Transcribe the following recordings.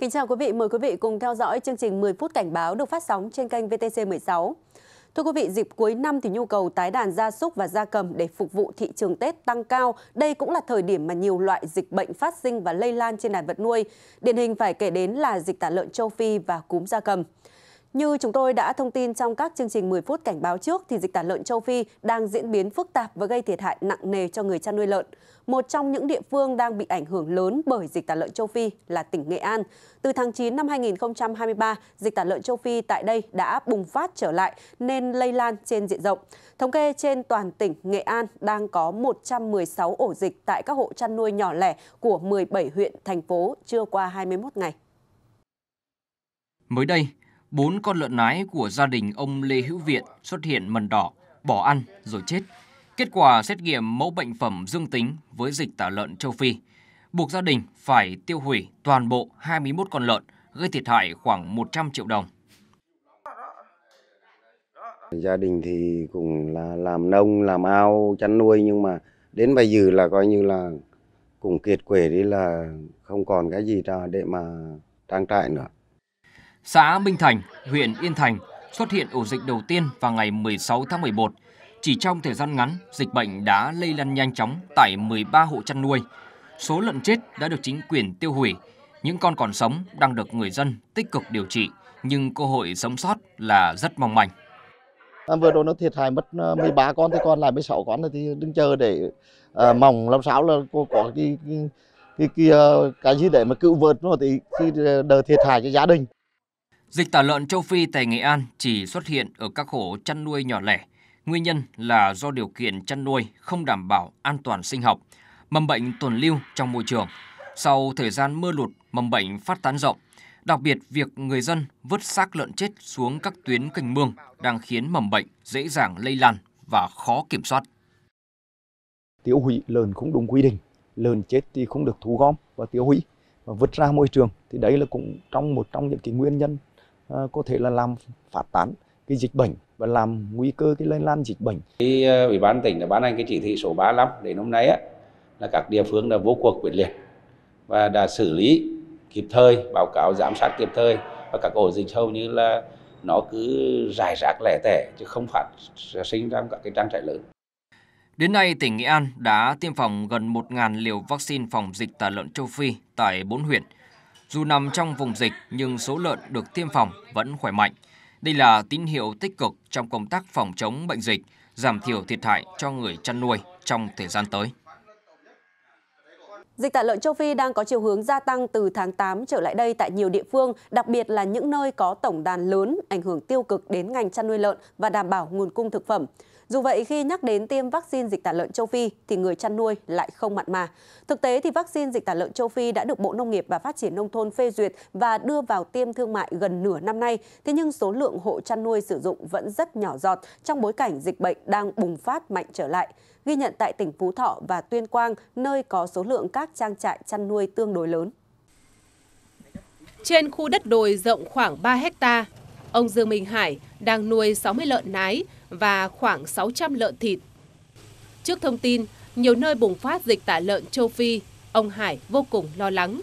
Kính chào quý vị, mời quý vị cùng theo dõi chương trình 10 phút cảnh báo được phát sóng trên kênh VTC16. Thưa quý vị, dịp cuối năm thì nhu cầu tái đàn gia súc và gia cầm để phục vụ thị trường Tết tăng cao. Đây cũng là thời điểm mà nhiều loại dịch bệnh phát sinh và lây lan trên đàn vật nuôi. Điển hình phải kể đến là dịch tả lợn châu Phi và cúm gia cầm. Như chúng tôi đã thông tin trong các chương trình 10 phút cảnh báo trước thì dịch tả lợn châu Phi đang diễn biến phức tạp và gây thiệt hại nặng nề cho người chăn nuôi lợn. Một trong những địa phương đang bị ảnh hưởng lớn bởi dịch tả lợn châu Phi là tỉnh Nghệ An. Từ tháng 9 năm 2023, dịch tả lợn châu Phi tại đây đã bùng phát trở lại nên lây lan trên diện rộng. Thống kê trên toàn tỉnh Nghệ An đang có 116 ổ dịch tại các hộ chăn nuôi nhỏ lẻ của 17 huyện, thành phố chưa qua 21 ngày. Mới đây, bốn con lợn nái của gia đình ông Lê Hữu Viện xuất hiện mần đỏ, bỏ ăn rồi chết. Kết quả xét nghiệm mẫu bệnh phẩm dương tính với dịch tả lợn châu Phi, buộc gia đình phải tiêu hủy toàn bộ 21 con lợn, gây thiệt hại khoảng 100 triệu đồng. Gia đình thì cũng là làm nông, làm ao, chăn nuôi nhưng mà đến bây giờ là coi như là cũng kiệt quệ đi là không còn cái gì ra để mà trang trại nữa xã Minh Thành, huyện Yên Thành xuất hiện ổ dịch đầu tiên vào ngày 16 tháng 11. Chỉ trong thời gian ngắn, dịch bệnh đã lây lan nhanh chóng tại 13 hộ chăn nuôi. Số lợn chết đã được chính quyền tiêu hủy, những con còn sống đang được người dân tích cực điều trị, nhưng cơ hội sống sót là rất mong manh. À, vừa rồi nó thiệt hại mất 13 à, con thì còn lại 16 con thì đứng chờ để à, mong làm sao là cô có cái cái, cái cái à, cái gì để mà cứu vớt nó thì cái à, đỡ thiệt hại cho gia đình. Dịch tả lợn châu Phi tại Nghệ An chỉ xuất hiện ở các hộ chăn nuôi nhỏ lẻ. Nguyên nhân là do điều kiện chăn nuôi không đảm bảo an toàn sinh học, mầm bệnh tồn lưu trong môi trường. Sau thời gian mưa lụt, mầm bệnh phát tán rộng. Đặc biệt, việc người dân vứt xác lợn chết xuống các tuyến canh mương đang khiến mầm bệnh dễ dàng lây lan và khó kiểm soát. Tiêu hủy lợn cũng đúng quy định, lợn chết thì không được thu gom và tiêu hủy và vứt ra môi trường thì đấy là cũng trong một trong những cái nguyên nhân Ờ, có thể là làm phát tán cái dịch bệnh và làm nguy cơ cái lây lan dịch bệnh. Thì ờ, ủy ban tỉnh đã ban hành cái chỉ thị số 35 đến hôm nay á, là các địa phương đã vô cuộc quyết liệt và đã xử lý kịp thời, báo cáo giám sát kịp thời và các ổ dịch hầu như là nó cứ rải rác lẻ tẻ chứ không phát sinh ra các cái trang trại lớn. Đến nay, tỉnh Nghệ An đã tiêm phòng gần 1.000 liều vaccine phòng dịch tả lợn châu Phi tại 4 huyện – dù nằm trong vùng dịch nhưng số lợn được tiêm phòng vẫn khỏe mạnh. Đây là tín hiệu tích cực trong công tác phòng chống bệnh dịch, giảm thiểu thiệt hại cho người chăn nuôi trong thời gian tới. Dịch tả lợn châu Phi đang có chiều hướng gia tăng từ tháng 8 trở lại đây tại nhiều địa phương, đặc biệt là những nơi có tổng đàn lớn, ảnh hưởng tiêu cực đến ngành chăn nuôi lợn và đảm bảo nguồn cung thực phẩm. Dù vậy, khi nhắc đến tiêm vaccine dịch tả lợn châu Phi thì người chăn nuôi lại không mặn mà. Thực tế thì vaccine dịch tả lợn châu Phi đã được Bộ Nông nghiệp và Phát triển Nông thôn phê duyệt và đưa vào tiêm thương mại gần nửa năm nay. Thế nhưng số lượng hộ chăn nuôi sử dụng vẫn rất nhỏ giọt trong bối cảnh dịch bệnh đang bùng phát mạnh trở lại. Ghi nhận tại tỉnh Phú Thọ và Tuyên Quang, nơi có số lượng các trang trại chăn nuôi tương đối lớn. Trên khu đất đồi rộng khoảng 3 hecta, Ông Dương Minh Hải đang nuôi 60 lợn nái và khoảng 600 lợn thịt. Trước thông tin, nhiều nơi bùng phát dịch tả lợn châu Phi, ông Hải vô cùng lo lắng.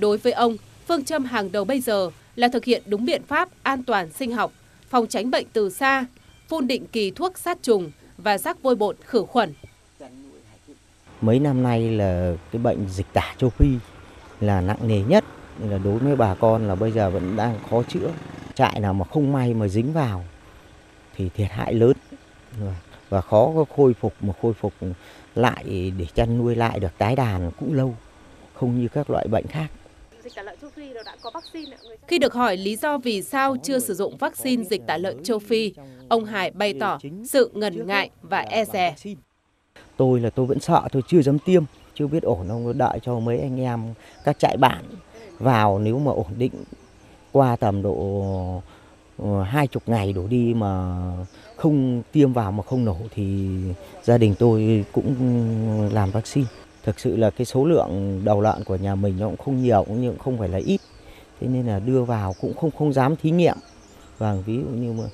Đối với ông, phương châm hàng đầu bây giờ là thực hiện đúng biện pháp an toàn sinh học, phòng tránh bệnh từ xa, phun định kỳ thuốc sát trùng và rác vôi bột khử khuẩn. Mấy năm nay là cái bệnh dịch tả châu Phi là nặng nề nhất là đối với bà con là bây giờ vẫn đang khó chữa trại nào mà không may mà dính vào thì thiệt hại lớn và khó có khôi phục mà khôi phục lại để chăn nuôi lại được tái đàn cũng lâu không như các loại bệnh khác khi được hỏi lý do vì sao chưa sử dụng vaccine dịch tả lợn châu Phi, ông Hải bày tỏ sự ngần ngại và e dè. Tôi là tôi vẫn sợ, tôi chưa dám tiêm, chưa biết ổn không, đợi cho mấy anh em các trại bạn vào nếu mà ổn định qua tầm độ ờ, hai chục ngày đổ đi mà không tiêm vào mà không nổ thì gia đình tôi cũng làm vaccine. Thực sự là cái số lượng đầu lợn của nhà mình nó cũng không nhiều cũng như không phải là ít. Thế nên là đưa vào cũng không không dám thí nghiệm. Và vâng, ví dụ như mà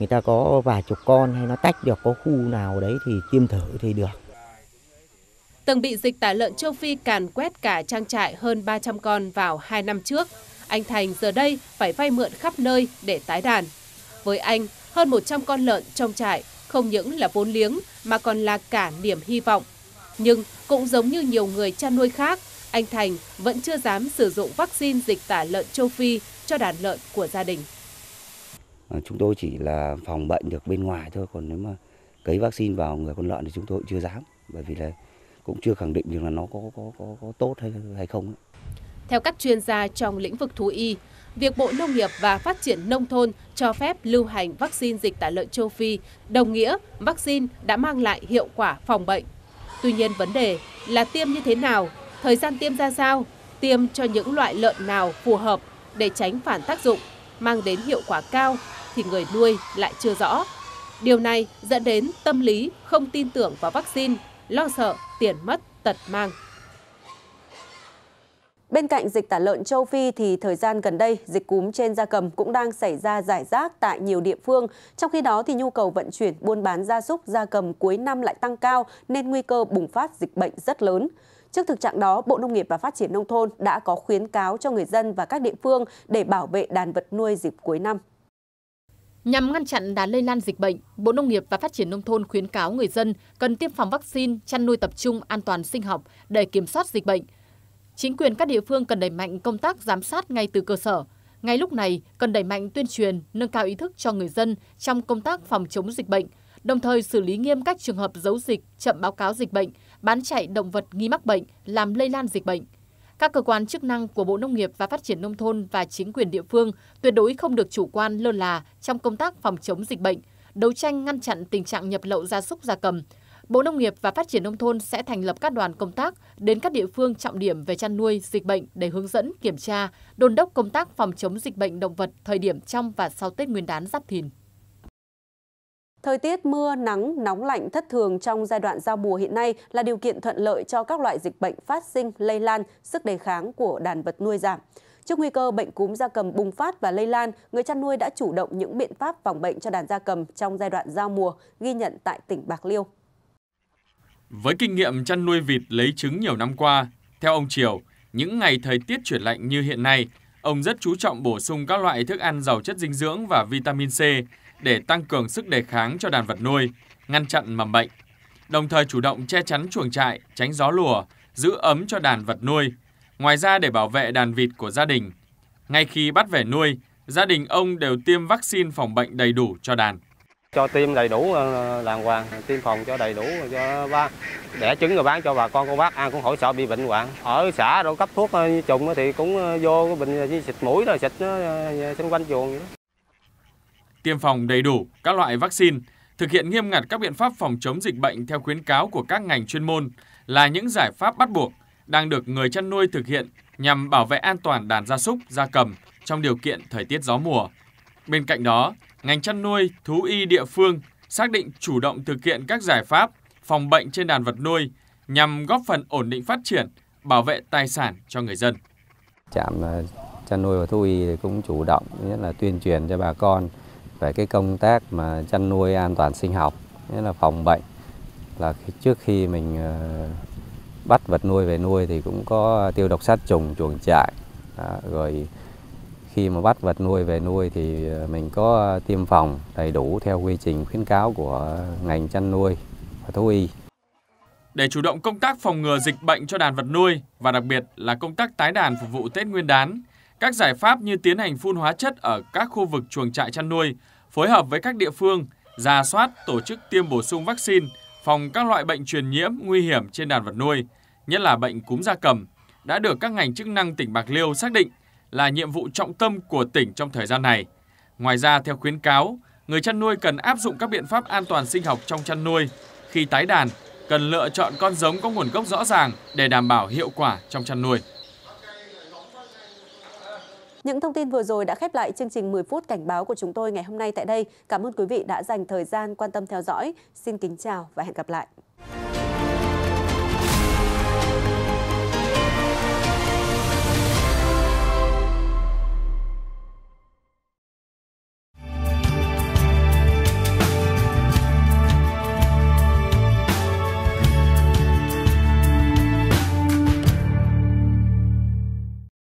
người ta có vài chục con hay nó tách được có khu nào đấy thì tiêm thử thì được. Từng bị dịch tả lợn châu Phi càn quét cả trang trại hơn 300 con vào 2 năm trước. Anh Thành giờ đây phải vay mượn khắp nơi để tái đàn. Với anh, hơn 100 con lợn trong trại không những là vốn liếng mà còn là cả niềm hy vọng. Nhưng cũng giống như nhiều người chăn nuôi khác, anh Thành vẫn chưa dám sử dụng vaccine dịch tả lợn châu Phi cho đàn lợn của gia đình. À, chúng tôi chỉ là phòng bệnh được bên ngoài thôi, còn nếu mà cấy vaccine vào người con lợn thì chúng tôi cũng chưa dám, bởi vì là cũng chưa khẳng định được là nó có có có, có tốt hay hay không. Theo các chuyên gia trong lĩnh vực thú y, việc Bộ Nông nghiệp và Phát triển Nông thôn cho phép lưu hành vaccine dịch tả lợn châu Phi đồng nghĩa vaccine đã mang lại hiệu quả phòng bệnh. Tuy nhiên vấn đề là tiêm như thế nào, thời gian tiêm ra sao, tiêm cho những loại lợn nào phù hợp để tránh phản tác dụng, mang đến hiệu quả cao thì người nuôi lại chưa rõ. Điều này dẫn đến tâm lý không tin tưởng vào vaccine, lo sợ tiền mất tật mang. Bên cạnh dịch tả lợn châu Phi thì thời gian gần đây dịch cúm trên gia cầm cũng đang xảy ra rải rác tại nhiều địa phương. Trong khi đó thì nhu cầu vận chuyển buôn bán gia súc gia cầm cuối năm lại tăng cao nên nguy cơ bùng phát dịch bệnh rất lớn. Trước thực trạng đó, Bộ Nông nghiệp và Phát triển Nông thôn đã có khuyến cáo cho người dân và các địa phương để bảo vệ đàn vật nuôi dịp cuối năm. Nhằm ngăn chặn đà lây lan dịch bệnh, Bộ Nông nghiệp và Phát triển Nông thôn khuyến cáo người dân cần tiêm phòng vaccine, chăn nuôi tập trung an toàn sinh học để kiểm soát dịch bệnh – Chính quyền các địa phương cần đẩy mạnh công tác giám sát ngay từ cơ sở. Ngay lúc này, cần đẩy mạnh tuyên truyền, nâng cao ý thức cho người dân trong công tác phòng chống dịch bệnh, đồng thời xử lý nghiêm các trường hợp giấu dịch, chậm báo cáo dịch bệnh, bán chạy động vật nghi mắc bệnh, làm lây lan dịch bệnh. Các cơ quan chức năng của Bộ Nông nghiệp và Phát triển Nông thôn và chính quyền địa phương tuyệt đối không được chủ quan lơ là trong công tác phòng chống dịch bệnh, đấu tranh ngăn chặn tình trạng nhập lậu gia súc gia cầm, Bộ Nông nghiệp và Phát triển Nông thôn sẽ thành lập các đoàn công tác đến các địa phương trọng điểm về chăn nuôi, dịch bệnh để hướng dẫn, kiểm tra, đôn đốc công tác phòng chống dịch bệnh động vật thời điểm trong và sau Tết Nguyên đán Giáp Thìn. Thời tiết mưa, nắng, nóng lạnh thất thường trong giai đoạn giao mùa hiện nay là điều kiện thuận lợi cho các loại dịch bệnh phát sinh, lây lan, sức đề kháng của đàn vật nuôi giảm. Trước nguy cơ bệnh cúm gia cầm bùng phát và lây lan, người chăn nuôi đã chủ động những biện pháp phòng bệnh cho đàn gia cầm trong giai đoạn giao mùa, ghi nhận tại tỉnh Bạc Liêu. Với kinh nghiệm chăn nuôi vịt lấy trứng nhiều năm qua, theo ông Triều, những ngày thời tiết chuyển lạnh như hiện nay, ông rất chú trọng bổ sung các loại thức ăn giàu chất dinh dưỡng và vitamin C để tăng cường sức đề kháng cho đàn vật nuôi, ngăn chặn mầm bệnh. Đồng thời chủ động che chắn chuồng trại, tránh gió lùa, giữ ấm cho đàn vật nuôi. Ngoài ra để bảo vệ đàn vịt của gia đình, ngay khi bắt về nuôi, gia đình ông đều tiêm vaccine phòng bệnh đầy đủ cho đàn cho tiêm đầy đủ ờ, đàng hoàng tiêm phòng cho đầy đủ cho ba đẻ trứng rồi bán cho bà con cô bác ăn cũng khỏi sợ bị bệnh hoạn ở xã rồi cấp thuốc ờ, trùng thì cũng ờ, vô cái bình xịt mũi rồi xịt nó xung quanh chuồng tiêm phòng đầy đủ các loại vaccine thực hiện nghiêm ngặt các biện pháp phòng chống dịch bệnh theo khuyến cáo của các ngành chuyên môn là những giải pháp bắt buộc đang được người chăn nuôi thực hiện nhằm bảo vệ an toàn đàn gia súc, gia cầm trong điều kiện thời tiết gió mùa. Bên cạnh đó, ngành chăn nuôi, thú y địa phương xác định chủ động thực hiện các giải pháp phòng bệnh trên đàn vật nuôi nhằm góp phần ổn định phát triển, bảo vệ tài sản cho người dân. Trạm ờ, chăn nuôi và thú y thì cũng chủ động nhất là tuyên truyền cho bà con về cái công tác mà chăn nuôi an toàn sinh học, nghĩa là phòng bệnh là trước khi mình ờ, bắt vật nuôi về nuôi thì cũng có tiêu độc sát trùng chuồng trại rồi khi mà bắt vật nuôi về nuôi thì ờ, mình có tiêm phòng đầy đủ theo quy trình khuyến cáo của ngành chăn nuôi và thú y. Để chủ động công tác phòng ngừa dịch bệnh cho đàn vật nuôi và đặc biệt là công tác tái đàn phục vụ Tết Nguyên đán, các giải pháp như tiến hành phun hóa chất ở các khu vực chuồng trại chăn nuôi, phối hợp với các địa phương, ra soát, tổ chức tiêm bổ sung vaccine, phòng các loại bệnh truyền nhiễm nguy hiểm trên đàn vật nuôi, nhất là bệnh cúm da cầm, đã được các ngành chức năng tỉnh Bạc Liêu xác định là nhiệm vụ trọng tâm của tỉnh trong thời gian này. Ngoài ra, theo khuyến cáo, người chăn nuôi cần áp dụng các biện pháp an toàn sinh học trong chăn nuôi. Khi tái đàn, cần lựa chọn con giống có nguồn gốc rõ ràng để đảm bảo hiệu quả trong chăn nuôi. Những thông tin vừa rồi đã khép lại chương trình 10 phút cảnh báo của chúng tôi ngày hôm nay tại đây. Cảm ơn quý vị đã dành thời gian quan tâm theo dõi. Xin kính chào và hẹn gặp lại.